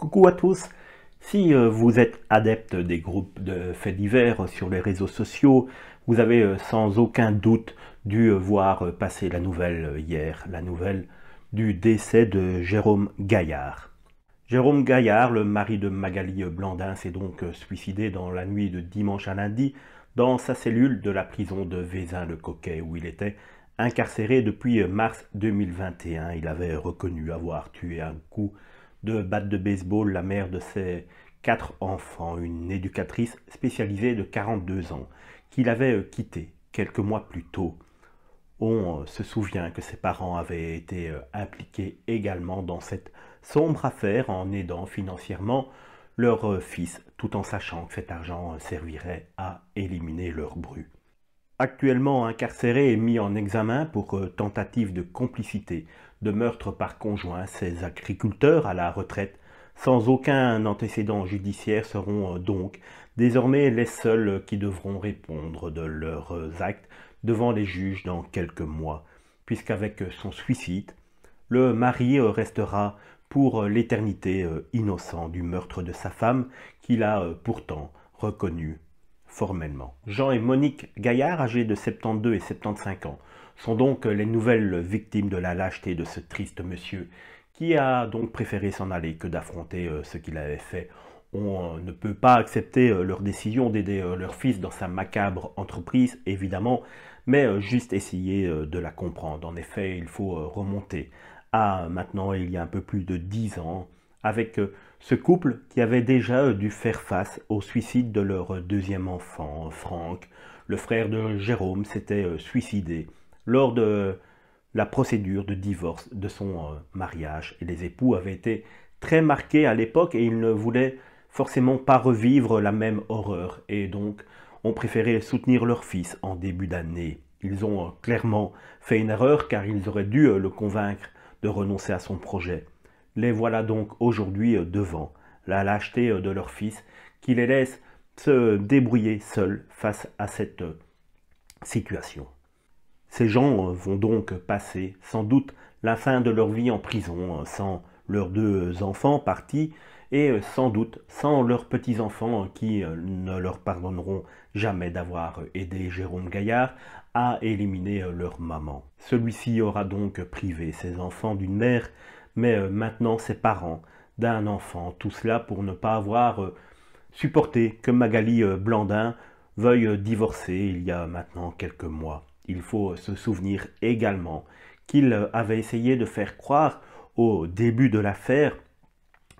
Coucou à tous Si euh, vous êtes adepte des groupes de faits divers sur les réseaux sociaux, vous avez euh, sans aucun doute dû euh, voir passer la nouvelle hier, la nouvelle du décès de Jérôme Gaillard. Jérôme Gaillard, le mari de Magalie Blandin, s'est donc suicidé dans la nuit de dimanche à lundi dans sa cellule de la prison de Vézin-le-Coquet où il était incarcéré depuis mars 2021. Il avait reconnu avoir tué un coup de batte de baseball, la mère de ses quatre enfants, une éducatrice spécialisée de 42 ans, qu'il avait euh, quittée quelques mois plus tôt. On euh, se souvient que ses parents avaient été euh, impliqués également dans cette sombre affaire en aidant financièrement leur fils, tout en sachant que cet argent servirait à éliminer leur bruit actuellement incarcéré et mis en examen pour euh, tentative de complicité de meurtre par conjoint. Ces agriculteurs à la retraite, sans aucun antécédent judiciaire, seront euh, donc désormais les seuls qui devront répondre de leurs euh, actes devant les juges dans quelques mois, puisqu'avec son suicide, le mari restera pour l'éternité innocent du meurtre de sa femme qu'il a pourtant reconnu formellement. Jean et Monique Gaillard, âgés de 72 et 75 ans, sont donc les nouvelles victimes de la lâcheté de ce triste monsieur qui a donc préféré s'en aller que d'affronter euh, ce qu'il avait fait. On euh, ne peut pas accepter euh, leur décision d'aider leur fils dans sa macabre entreprise, évidemment, mais juste essayer de la comprendre. En effet, il faut remonter à maintenant il y a un peu plus de 10 ans, avec euh, ce couple qui avait déjà euh, dû faire face au suicide de leur euh, deuxième enfant, Franck. Le frère de Jérôme s'était suicidé lors de la procédure de divorce de son mariage et les époux avaient été très marqués à l'époque et ils ne voulaient forcément pas revivre la même horreur et donc ont préféré soutenir leur fils en début d'année. Ils ont clairement fait une erreur car ils auraient dû le convaincre de renoncer à son projet. Les voilà donc aujourd'hui euh, devant la lâcheté euh, de leur fils qui les laisse se débrouiller seuls face à cette euh, situation. Ces gens vont donc passer sans doute la fin de leur vie en prison sans leurs deux enfants partis et sans doute sans leurs petits-enfants qui ne leur pardonneront jamais d'avoir aidé Jérôme Gaillard à éliminer leur maman. Celui-ci aura donc privé ses enfants d'une mère mais euh, maintenant ses parents d'un enfant. Tout cela pour ne pas avoir euh, supporté que Magali euh, Blandin veuille divorcer il y a maintenant quelques mois. Il faut se souvenir également qu'il avait essayé de faire croire au début de l'affaire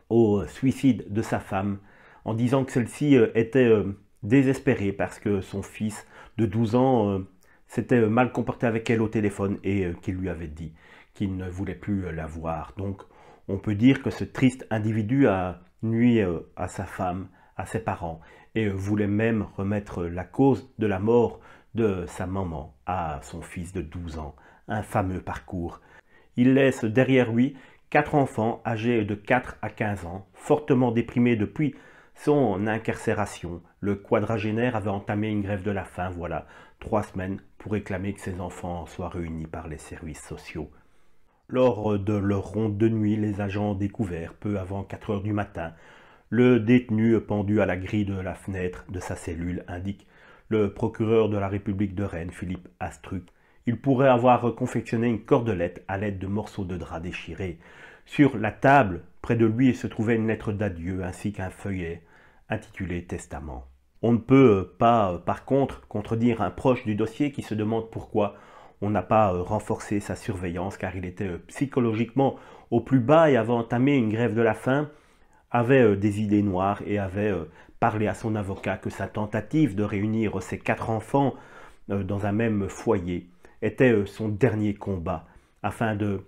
au suicide de sa femme en disant que celle-ci était désespérée parce que son fils de 12 ans s'était mal comporté avec elle au téléphone et qu'il lui avait dit ne voulait plus euh, la voir. Donc on peut dire que ce triste individu a nuit euh, à sa femme, à ses parents, et euh, voulait même remettre la cause de la mort de sa maman à son fils de 12 ans. Un fameux parcours. Il laisse derrière lui quatre enfants âgés de 4 à 15 ans, fortement déprimés depuis son incarcération. Le quadragénaire avait entamé une grève de la faim, voilà, trois semaines, pour réclamer que ses enfants soient réunis par les services sociaux. Lors de leur ronde de nuit, les agents ont peu avant 4 heures du matin, le détenu pendu à la grille de la fenêtre de sa cellule, indique le procureur de la République de Rennes, Philippe Astruc. Il pourrait avoir confectionné une cordelette à l'aide de morceaux de drap déchirés. Sur la table, près de lui, se trouvait une lettre d'adieu ainsi qu'un feuillet intitulé Testament. On ne peut pas, par contre, contredire un proche du dossier qui se demande pourquoi on n'a pas euh, renforcé sa surveillance car il était euh, psychologiquement au plus bas et avait entamé une grève de la faim, avait euh, des idées noires et avait parlé à son avocat que sa tentative de réunir ses quatre enfants dans un même foyer était son dernier combat afin de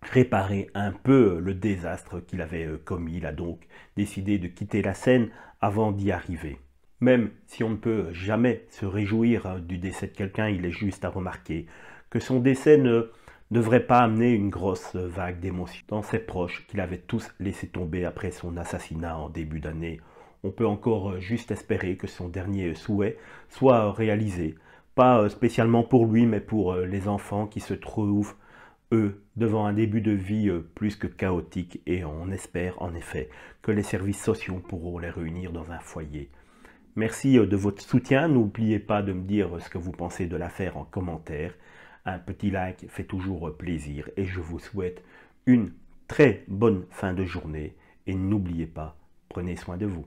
réparer un peu le désastre qu'il avait commis. Il a donc décidé de quitter la scène avant d'y arriver. Même si on ne peut jamais se réjouir euh, du décès de quelqu'un, il est juste à remarquer que son décès ne devrait pas amener une grosse vague d'émotions dans ses proches qu'il avait tous laissé tomber après son assassinat en début d'année. On peut encore euh, juste espérer que son dernier souhait soit réalisé, pas euh, spécialement pour lui, mais pour les enfants qui se trouvent, eux, devant un début de vie plus que chaotique, et on espère en effet que les services sociaux pourront les réunir dans un foyer. Merci euh, de votre soutien. N'oubliez pas de me dire euh, ce que vous pensez de l'affaire en commentaire. Un petit like fait toujours euh, plaisir et je vous souhaite une très bonne fin de journée et n'oubliez pas, prenez soin de vous.